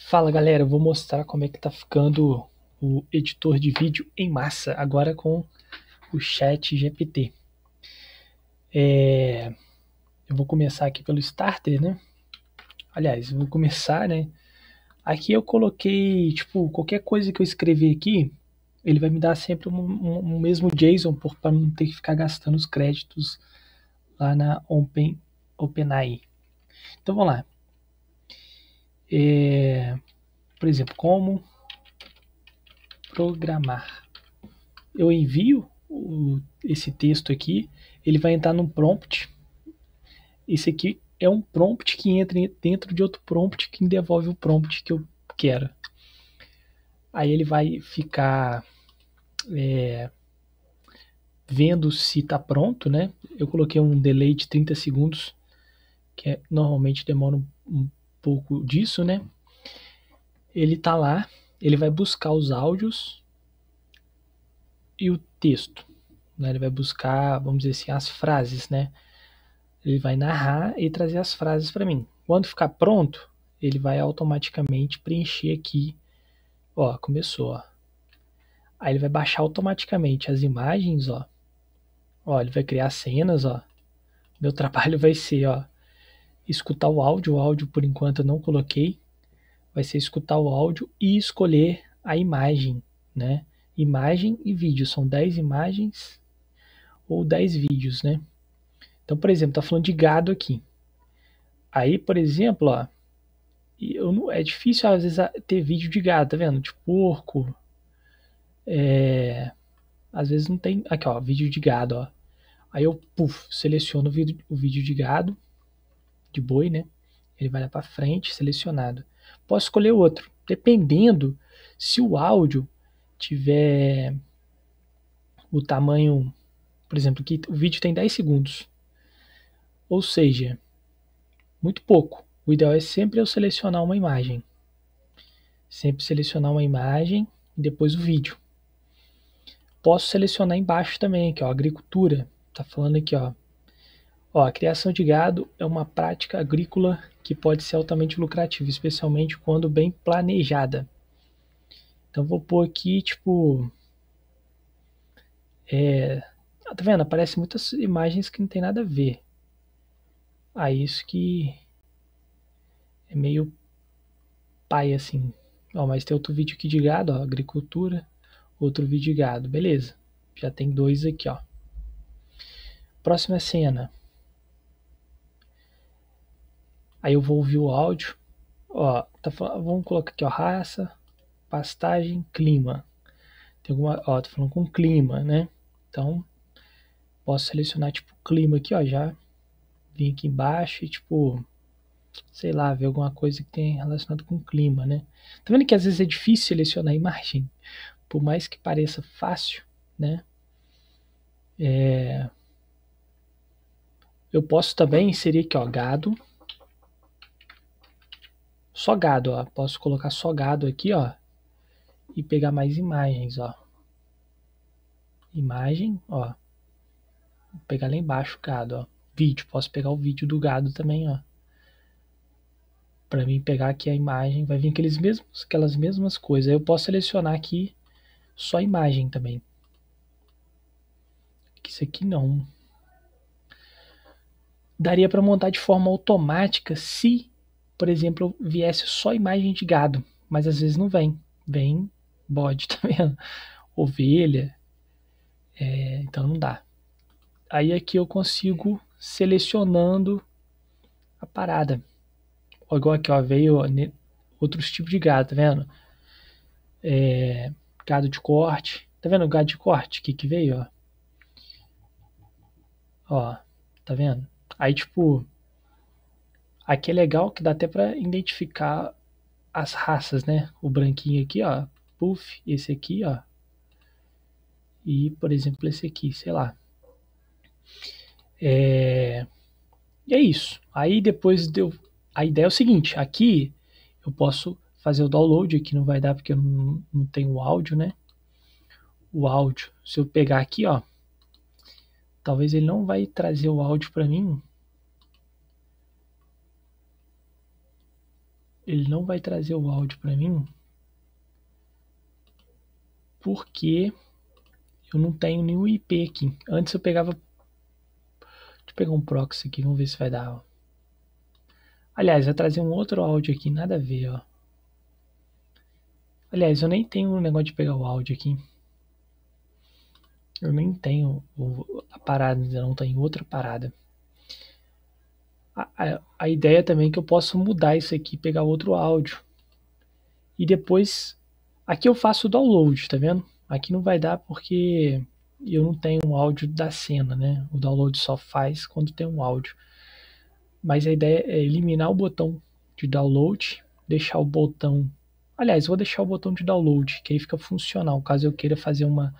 Fala galera, eu vou mostrar como é que tá ficando o editor de vídeo em massa agora com o chat GPT. É... Eu vou começar aqui pelo Starter, né? Aliás, vou começar, né? Aqui eu coloquei, tipo, qualquer coisa que eu escrever aqui, ele vai me dar sempre um, um, um mesmo JSON para não ter que ficar gastando os créditos lá na Open, OpenAI. Então vamos lá. É, por exemplo, como programar. Eu envio o, esse texto aqui, ele vai entrar num prompt. Esse aqui é um prompt que entra dentro de outro prompt que devolve o prompt que eu quero. Aí ele vai ficar é, vendo se está pronto, né? Eu coloquei um delay de 30 segundos, que é, normalmente demora um, um pouco disso, né? Ele tá lá, ele vai buscar os áudios e o texto. Né? Ele vai buscar, vamos dizer assim, as frases, né? Ele vai narrar e trazer as frases para mim. Quando ficar pronto, ele vai automaticamente preencher aqui. Ó, começou, ó. Aí ele vai baixar automaticamente as imagens, ó. Ó, ele vai criar cenas, ó. Meu trabalho vai ser, ó, escutar o áudio. O áudio por enquanto eu não coloquei. Vai ser escutar o áudio e escolher a imagem, né? Imagem e vídeo. São 10 imagens ou 10 vídeos, né? Então, por exemplo, tá falando de gado aqui. Aí, por exemplo, ó, eu, é difícil às vezes ter vídeo de gado, tá vendo? De porco. É, às vezes não tem. Aqui, ó, vídeo de gado, ó. Aí eu, puf, seleciono o vídeo, o vídeo de gado de boi, né? Ele vai lá para frente, selecionado. Posso escolher outro, dependendo se o áudio tiver o tamanho, por exemplo, que o vídeo tem 10 segundos. Ou seja, muito pouco. O ideal é sempre eu selecionar uma imagem. Sempre selecionar uma imagem e depois o vídeo. Posso selecionar embaixo também, que é agricultura. Tá falando aqui, ó, Ó, a criação de gado é uma prática agrícola que pode ser altamente lucrativa, especialmente quando bem planejada. Então vou pôr aqui, tipo. É, ah, tá vendo? Aparecem muitas imagens que não tem nada a ver. Ah, isso que é meio pai assim. Ó, mas tem outro vídeo aqui de gado, ó, agricultura, outro vídeo de gado, beleza. Já tem dois aqui, ó. Próxima cena. Aí eu vou ouvir o áudio. Ó, tá falando, vamos colocar aqui, ó, raça, pastagem, clima. Tem alguma, ó, falando com clima, né? Então, posso selecionar, tipo, clima aqui, ó, já vim aqui embaixo e, tipo, sei lá, ver alguma coisa que tem relacionado com clima, né? Tá vendo que às vezes é difícil selecionar a imagem? Por mais que pareça fácil, né? É... Eu posso também inserir aqui, ó, gado, só gado, ó. Posso colocar só gado aqui, ó. E pegar mais imagens, ó. Imagem, ó. Vou pegar lá embaixo o gado, ó. Vídeo, posso pegar o vídeo do gado também, ó. Pra mim pegar aqui a imagem, vai vir aqueles mesmos, aquelas mesmas coisas. Eu posso selecionar aqui só a imagem também. Isso aqui não daria para montar de forma automática se por exemplo, viesse só imagem de gado, mas às vezes não vem. Vem bode, tá vendo? Ovelha. É, então não dá. Aí aqui eu consigo selecionando a parada. Igual aqui, ó, veio outros tipos de gado, tá vendo? É, gado de corte. Tá vendo o gado de corte? O que que veio, ó? Ó, tá vendo? Aí, tipo, Aqui é legal que dá até para identificar as raças, né? O branquinho aqui, ó, puff, esse aqui, ó. E, por exemplo, esse aqui, sei lá. É... E é isso. Aí depois deu... A ideia é o seguinte, aqui eu posso fazer o download, aqui não vai dar porque eu não, não tenho o áudio, né? O áudio, se eu pegar aqui, ó, talvez ele não vai trazer o áudio para mim, ele não vai trazer o áudio para mim porque eu não tenho nenhum IP aqui. Antes eu pegava... Deixa eu pegar um proxy aqui, vamos ver se vai dar. Aliás, vai trazer um outro áudio aqui, nada a ver, ó. Aliás, eu nem tenho um negócio de pegar o áudio aqui. Eu nem tenho a parada, não tenho outra parada a, a, ideia também é que eu posso mudar isso aqui, pegar outro áudio. E depois, aqui eu faço o download, tá vendo? Aqui não vai dar porque eu não tenho um áudio da cena, né? O download só faz quando tem um áudio. Mas a ideia é eliminar o botão de download, deixar o botão. Aliás, vou deixar o botão de download, que aí fica funcional. Caso eu queira fazer uma,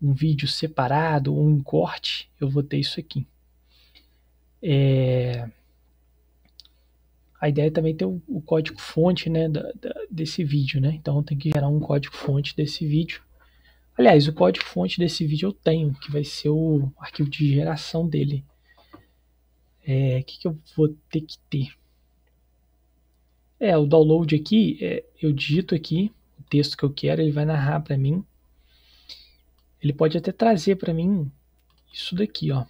um vídeo separado ou um corte, eu vou ter isso aqui. É... A ideia é também ter o, código fonte né, da, da, desse vídeo, né? Então tem que gerar um código fonte desse vídeo. Aliás, o código fonte desse vídeo eu tenho, que vai ser o arquivo de geração dele. É, o é, que, que eu vou ter que ter? É, o download aqui, é, eu digito aqui o texto que eu quero, ele vai narrar para mim. Ele pode até trazer para mim isso daqui, ó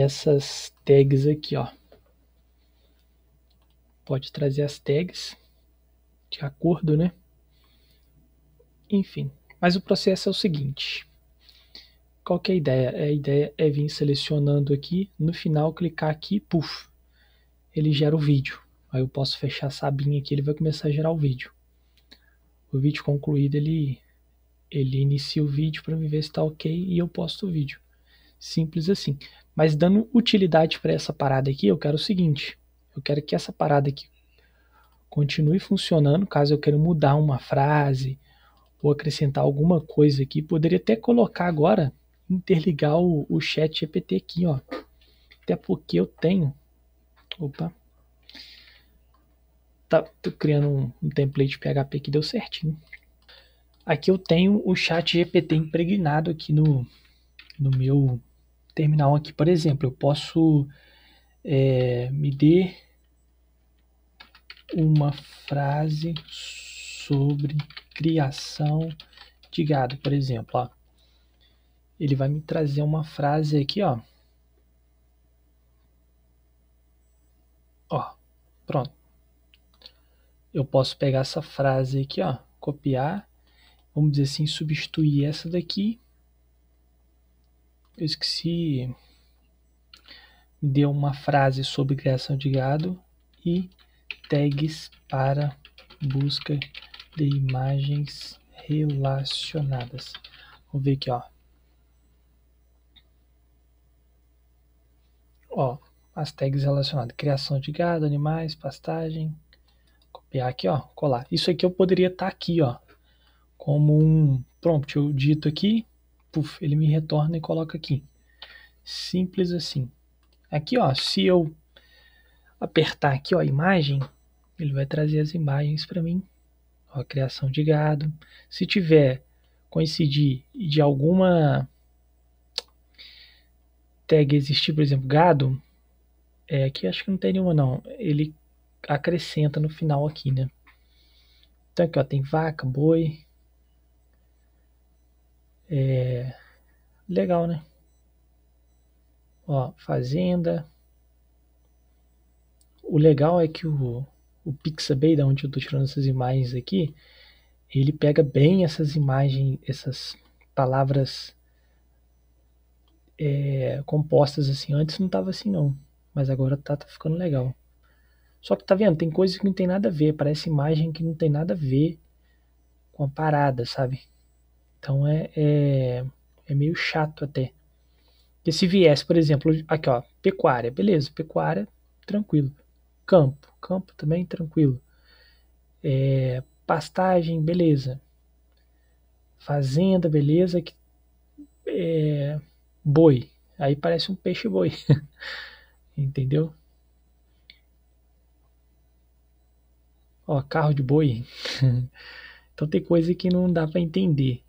essas tags aqui, ó. Pode trazer as tags de acordo, né? Enfim, mas o processo é o seguinte. Qual que é a ideia? A ideia é vir selecionando aqui, no final clicar aqui, puff, ele gera o vídeo. Aí eu posso fechar a sabinha aqui, ele vai começar a gerar o vídeo. O vídeo concluído, ele, ele inicia o vídeo para me ver se está ok e eu posto o vídeo. Simples assim. Mas dando utilidade para essa parada aqui, eu quero o seguinte: eu quero que essa parada aqui continue funcionando. Caso eu queira mudar uma frase ou acrescentar alguma coisa aqui, poderia até colocar agora, interligar o, o chat GPT aqui, ó. Até porque eu tenho. Opa. Tá, tô criando um, um template PHP que deu certinho. Aqui eu tenho o chat GPT impregnado aqui no, no meu terminal aqui, por exemplo, eu posso é, me dê uma frase sobre criação de gado, por exemplo, ó. Ele vai me trazer uma frase aqui, ó. Ó, pronto. Eu posso pegar essa frase aqui, ó, copiar, vamos dizer assim, substituir essa daqui eu esqueci, me deu uma frase sobre criação de gado e tags para busca de imagens relacionadas. Vou ver aqui, ó. Ó, as tags relacionadas, criação de gado, animais, pastagem, copiar aqui, ó, colar. Isso aqui eu poderia estar tá aqui, ó, como um prompt, eu dito aqui, puff, ele me retorna e coloca aqui. Simples assim. Aqui, ó, se eu apertar aqui, ó, imagem, ele vai trazer as imagens para mim. Ó, criação de gado. Se tiver coincidir de alguma tag existir, por exemplo, gado, é, aqui acho que não tem nenhuma não. Ele acrescenta no final aqui, né? Então aqui, ó, tem vaca, boi, é, legal, né? Ó, Fazenda. O legal é que o, o Pixabay, da onde eu estou tirando essas imagens aqui, ele pega bem essas imagens, essas palavras é, compostas assim. Antes não tava assim não, mas agora tá, tá ficando legal. Só que tá vendo, tem coisas que não tem nada a ver, parece imagem que não tem nada a ver com a parada, sabe? Então é, é, é meio chato até. E se viesse, por exemplo, aqui ó, pecuária, beleza, pecuária, tranquilo. Campo, campo também tranquilo. É, pastagem, beleza. Fazenda, beleza. Que, é, boi, aí parece um peixe boi. Entendeu? Ó, carro de boi. então tem coisa que não dá para entender.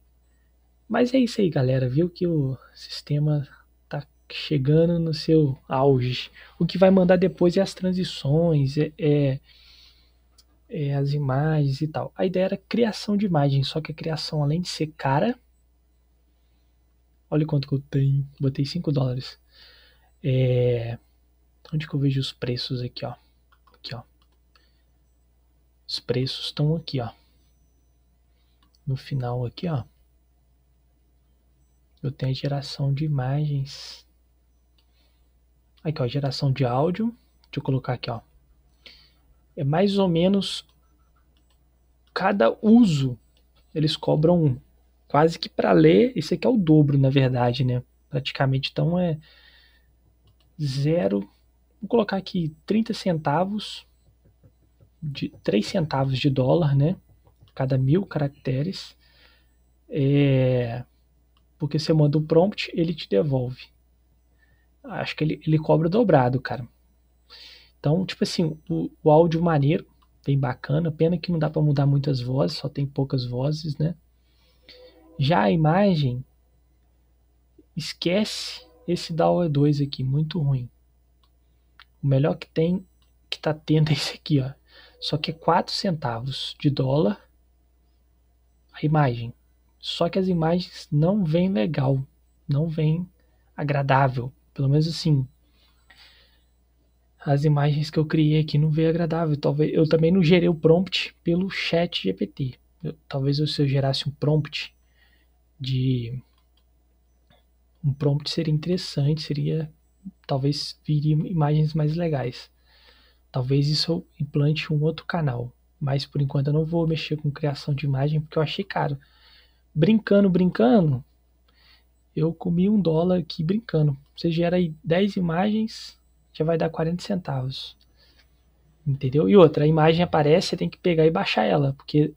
Mas é isso aí, galera. Viu que o sistema tá chegando no seu auge. O que vai mandar depois é as transições, é, é, é as imagens e tal. A ideia era criação de imagens, só que a criação, além de ser cara, olha quanto que eu tenho. Botei 5 dólares. É... Onde que eu vejo os preços aqui, ó? Aqui, ó. Os preços estão aqui, ó. No final aqui, ó. Eu tenho a geração de imagens. Aqui, ó, geração de áudio. Deixa eu colocar aqui, ó. É mais ou menos cada uso eles cobram quase que para ler, isso aqui é o dobro, na verdade, né? Praticamente, então é zero, vou colocar aqui 30 centavos de 3 centavos de dólar, né? Cada mil caracteres. É, porque você manda o prompt, ele te devolve. Acho que ele, ele cobra dobrado, cara. Então, tipo assim, o, o áudio maneiro, bem bacana. Pena que não dá para mudar muitas vozes, só tem poucas vozes, né? Já a imagem, esquece esse DAW 2 aqui, muito ruim. O melhor que tem, que tá tendo é esse aqui, ó. Só que é 4 centavos de dólar a imagem. Só que as imagens não vêm legal, não vêm agradável, pelo menos assim. As imagens que eu criei aqui não veio agradável. Talvez eu também não gerei o prompt pelo Chat GPT. Eu, talvez se eu gerasse um prompt de um prompt seria interessante, seria talvez viria imagens mais legais. Talvez isso implante um outro canal, mas por enquanto eu não vou mexer com criação de imagem porque eu achei caro brincando, brincando, eu comi um dólar aqui brincando. Você gera aí 10 imagens, já vai dar 40 centavos. Entendeu? E outra, a imagem aparece, você tem que pegar e baixar ela, porque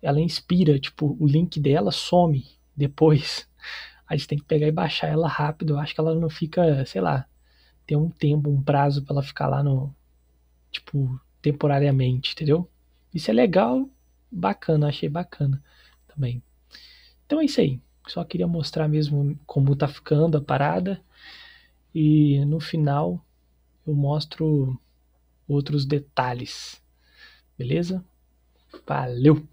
ela inspira, tipo, o link dela some depois. Aí você tem que pegar e baixar ela rápido. Eu acho que ela não fica, sei lá, tem um tempo, um prazo para ela ficar lá no. Tipo, temporariamente, entendeu? Isso é legal, bacana, achei bacana também. Então é isso aí. Só queria mostrar mesmo como tá ficando a parada. E no final eu mostro outros detalhes. Beleza? Valeu!